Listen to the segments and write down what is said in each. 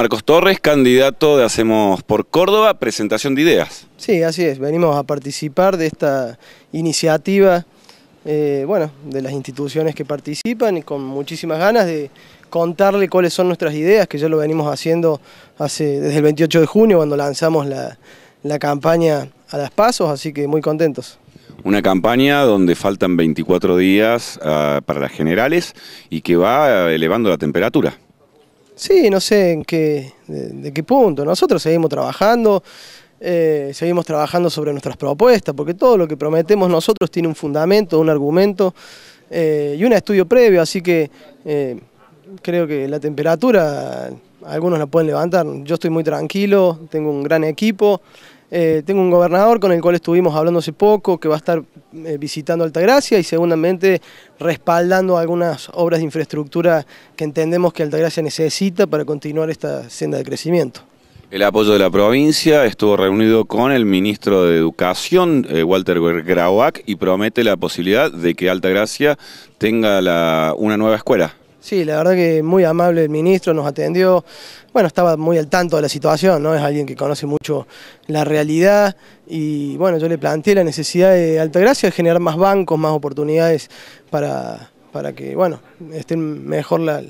Marcos Torres, candidato de Hacemos por Córdoba, presentación de ideas. Sí, así es, venimos a participar de esta iniciativa, eh, bueno, de las instituciones que participan y con muchísimas ganas de contarle cuáles son nuestras ideas, que ya lo venimos haciendo desde el 28 de junio cuando lanzamos la, campaña a las pasos, así que muy contentos. Una campaña donde faltan 24 días ah, para las generales y que va elevando la temperatura. Sí, no sé en qué, de, qué punto. Nosotros seguimos trabajando, eh, seguimos trabajando sobre nuestras propuestas, porque todo lo que prometemos nosotros tiene un fundamento, un argumento eh, y un estudio previo, así que eh, creo que la temperatura algunos la pueden levantar. Yo estoy muy tranquilo, tengo un gran equipo. Eh, tengo un gobernador con el cual estuvimos hablando hace poco, que va a estar eh, visitando Altagracia y seguramente respaldando algunas obras de infraestructura que entendemos que Altagracia necesita para continuar esta senda de crecimiento. El apoyo de la provincia estuvo reunido con el ministro de Educación, eh, Walter Grauac, y promete la posibilidad de que Altagracia tenga una nueva escuela. Sí, la verdad que muy amable el ministro, nos atendió, bueno, estaba muy al tanto de la situación, ¿no? Es alguien que conoce mucho la realidad y bueno, yo le planteé la necesidad de Altagracia de generar más bancos, más oportunidades para, que, bueno, estén mejor la,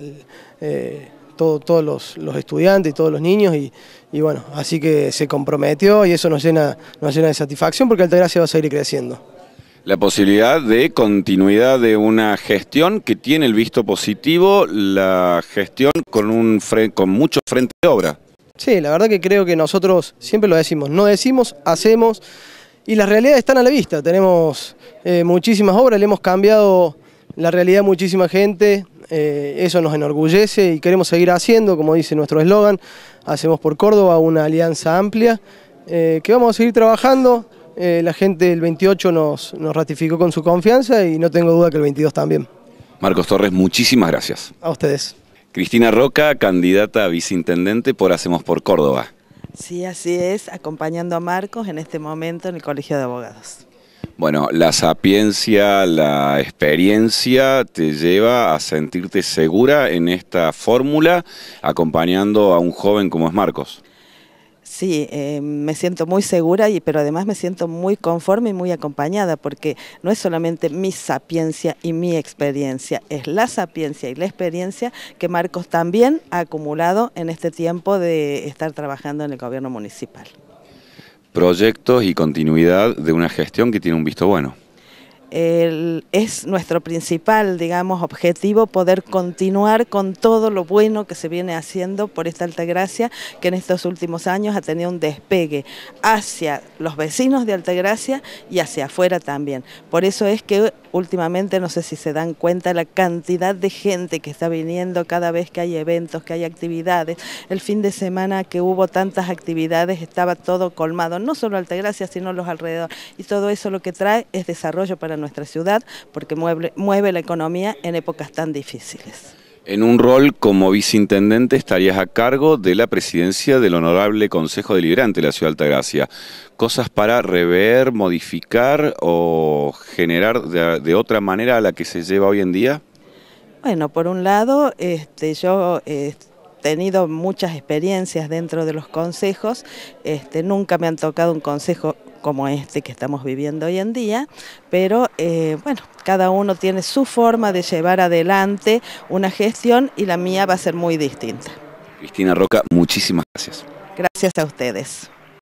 eh, todos los, los, estudiantes y todos los niños y, y, bueno, así que se comprometió y eso nos llena, nos llena de satisfacción porque Altagracia va a seguir creciendo la posibilidad de continuidad de una gestión que tiene el visto positivo, la gestión con, un con mucho frente de obra. Sí, la verdad que creo que nosotros siempre lo decimos, no decimos, hacemos y las realidades están a la vista. Tenemos eh, muchísimas obras, le hemos cambiado la realidad a muchísima gente, eh, eso nos enorgullece y queremos seguir haciendo, como dice nuestro eslogan, hacemos por Córdoba una alianza amplia, eh, que vamos a seguir trabajando eh, la gente del 28 nos, nos ratificó con su confianza y no tengo duda que el 22 también. Marcos Torres, muchísimas gracias. A ustedes. Cristina Roca, candidata a viceintendente por Hacemos por Córdoba. Sí, así es, acompañando a Marcos en este momento en el Colegio de Abogados. Bueno, la sapiencia, la experiencia te lleva a sentirte segura en esta fórmula acompañando a un joven como es Marcos. Sí, eh, me siento muy segura, y, pero además me siento muy conforme y muy acompañada, porque no es solamente mi sapiencia y mi experiencia, es la sapiencia y la experiencia que Marcos también ha acumulado en este tiempo de estar trabajando en el gobierno municipal. Proyectos y continuidad de una gestión que tiene un visto bueno es nuestro principal, digamos, objetivo poder continuar con todo lo bueno que se viene haciendo por esta Altagracia, que en estos últimos años ha tenido un despegue hacia los vecinos de Altagracia y hacia afuera también. Por eso es que últimamente no sé si se dan cuenta la cantidad de gente que está viniendo cada vez que hay eventos, que hay actividades. El fin de semana que hubo tantas actividades estaba todo colmado, no solo Altagracia, sino los alrededores. Y todo eso lo que trae es desarrollo para nuestra ciudad porque mueve, mueve la economía en épocas tan difíciles. En un rol como viceintendente estarías a cargo de la presidencia del Honorable Consejo Deliberante de la Ciudad de Altagracia. ¿Cosas para rever, modificar o generar de, otra manera a la que se lleva hoy en día? Bueno, por un lado, este, yo he tenido muchas experiencias dentro de los consejos, este, nunca me han tocado un consejo como este que estamos viviendo hoy en día, pero eh, bueno, cada uno tiene su forma de llevar adelante una gestión y la mía va a ser muy distinta. Cristina Roca, muchísimas gracias. Gracias a ustedes.